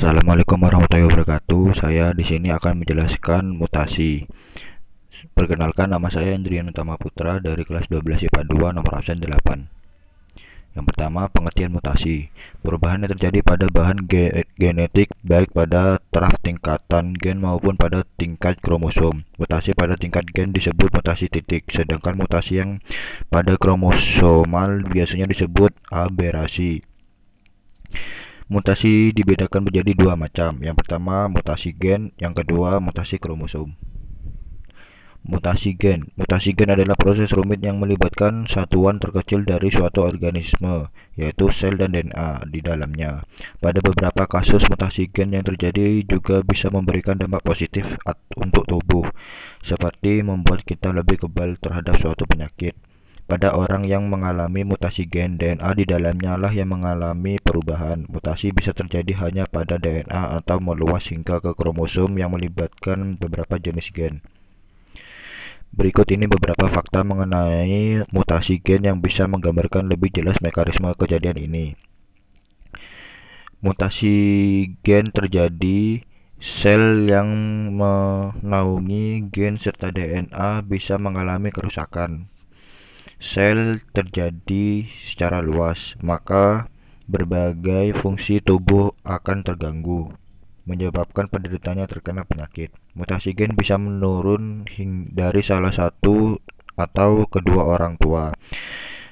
Assalamualaikum warahmatullahi wabarakatuh. Saya di sini akan menjelaskan mutasi. Perkenalkan nama saya Andrian Utama Putra dari kelas 12 IPA 2 nomor absen 8. Yang pertama, pengertian mutasi. Perubahan yang terjadi pada bahan ge genetik baik pada taraf tingkatan gen maupun pada tingkat kromosom. Mutasi pada tingkat gen disebut mutasi titik, sedangkan mutasi yang pada kromosomal biasanya disebut aberasi. Mutasi dibedakan menjadi dua macam. Yang pertama mutasi gen, yang kedua mutasi kromosom. Mutasi gen. Mutasi gen adalah proses rumit yang melibatkan satuan terkecil dari suatu organisme, yaitu sel dan DNA di dalamnya. Pada beberapa kasus mutasi gen yang terjadi juga bisa memberikan dampak positif untuk tubuh, seperti membuat kita lebih kebal terhadap suatu penyakit. Pada orang yang mengalami mutasi gen DNA di dalamnya lah yang mengalami perubahan. Mutasi bisa terjadi hanya pada DNA atau meluas hingga ke kromosom yang melibatkan beberapa jenis gen. Berikut ini beberapa fakta mengenai mutasi gen yang bisa menggambarkan lebih jelas mekanisme kejadian ini. Mutasi gen terjadi sel yang menaungi gen serta DNA bisa mengalami kerusakan sel terjadi secara luas, maka berbagai fungsi tubuh akan terganggu, menyebabkan penderitanya terkena penyakit. Mutasi gen bisa menurun dari salah satu atau kedua orang tua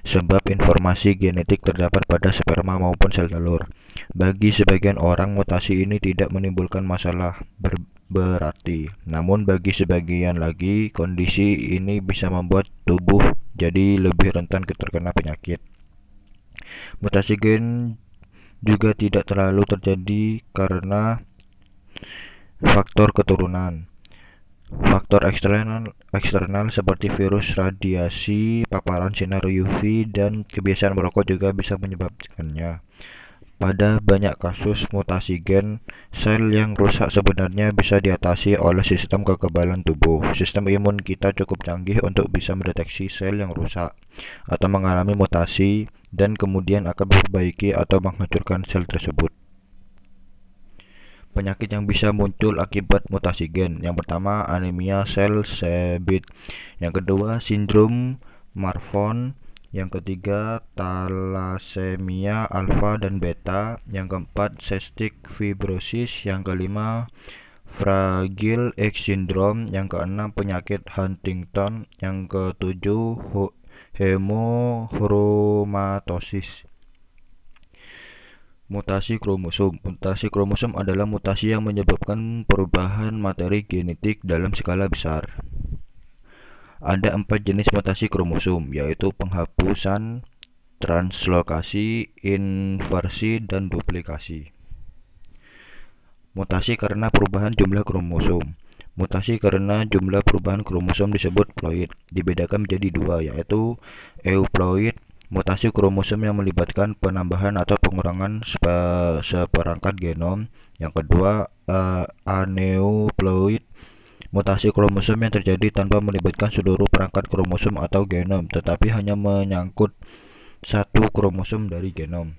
sebab informasi genetik terdapat pada sperma maupun sel telur. Bagi sebagian orang, mutasi ini tidak menimbulkan masalah ber berarti. Namun bagi sebagian lagi, kondisi ini bisa membuat tubuh jadi lebih rentan terkena penyakit. Mutasi gen juga tidak terlalu terjadi karena faktor keturunan. Faktor eksternal, eksternal seperti virus, radiasi, paparan sinar UV, dan kebiasaan merokok juga bisa menyebabkannya. Pada banyak kasus mutasi gen, sel yang rusak sebenarnya bisa diatasi oleh sistem kekebalan tubuh. Sistem imun kita cukup canggih untuk bisa mendeteksi sel yang rusak atau mengalami mutasi dan kemudian akan memperbaiki atau menghancurkan sel tersebut. Penyakit yang bisa muncul akibat mutasi gen. Yang pertama, anemia sel sebit. Yang kedua, sindrom Marfan yang ketiga talasemia alfa dan beta, yang keempat cystic fibrosis, yang kelima Fragile X syndrome, yang keenam penyakit Huntington, yang ketujuh hemochromatosis. Mutasi kromosom. Mutasi kromosom adalah mutasi yang menyebabkan perubahan materi genetik dalam skala besar. Ada empat jenis mutasi kromosom, yaitu penghapusan, translokasi, inversi, dan duplikasi. Mutasi karena perubahan jumlah kromosom. Mutasi karena jumlah perubahan kromosom disebut ploid. Dibedakan menjadi dua, yaitu euploid mutasi kromosom yang melibatkan penambahan atau pengurangan seperangkat genom. Yang kedua, uh, aneuploid Mutasi kromosom yang terjadi tanpa melibatkan seluruh perangkat kromosom atau genom, tetapi hanya menyangkut satu kromosom dari genom.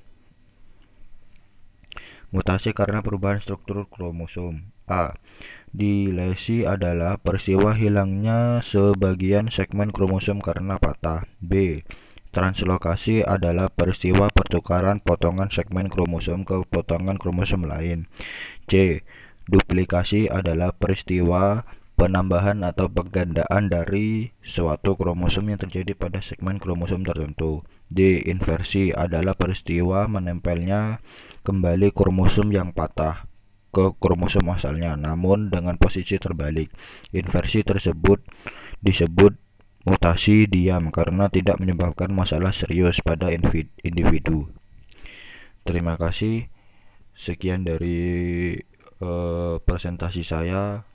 Mutasi karena perubahan struktur kromosom. A. Di lesi adalah peristiwa hilangnya sebagian segmen kromosom karena patah. B. Translokasi adalah peristiwa pertukaran potongan segmen kromosom ke potongan kromosom lain. C. Duplikasi adalah peristiwa penambahan atau penggandaan dari suatu kromosom yang terjadi pada segmen kromosom tertentu. Di Inversi adalah peristiwa menempelnya kembali kromosom yang patah ke kromosom asalnya, namun dengan posisi terbalik. Inversi tersebut disebut mutasi diam karena tidak menyebabkan masalah serius pada individu. Terima kasih. Sekian dari uh, presentasi saya.